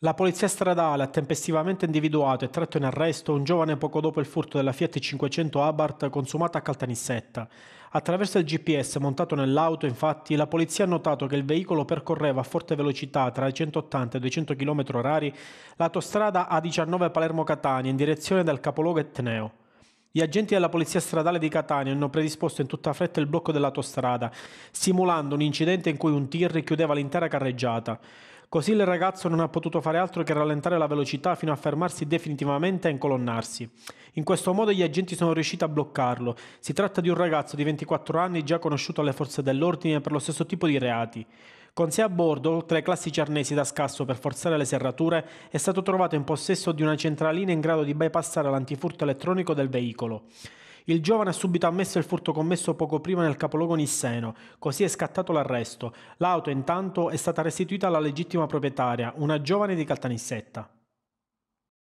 La polizia stradale ha tempestivamente individuato e tratto in arresto un giovane poco dopo il furto della Fiat 500 Abarth consumata a Caltanissetta. Attraverso il GPS montato nell'auto, infatti, la polizia ha notato che il veicolo percorreva a forte velocità tra i 180 e i 200 km h l'autostrada A19 Palermo-Catania in direzione del capoluogo etneo. Gli agenti della Polizia Stradale di Catania hanno predisposto in tutta fretta il blocco dell'autostrada, simulando un incidente in cui un tir chiudeva l'intera carreggiata. Così il ragazzo non ha potuto fare altro che rallentare la velocità fino a fermarsi definitivamente e incolonnarsi. In questo modo gli agenti sono riusciti a bloccarlo. Si tratta di un ragazzo di 24 anni già conosciuto alle forze dell'ordine per lo stesso tipo di reati. Con sé a bordo, oltre ai classici arnesi da scasso per forzare le serrature, è stato trovato in possesso di una centralina in grado di bypassare l'antifurto elettronico del veicolo. Il giovane ha subito ammesso il furto commesso poco prima nel capoluogo Nisseno, così è scattato l'arresto. L'auto intanto è stata restituita alla legittima proprietaria, una giovane di Caltanissetta.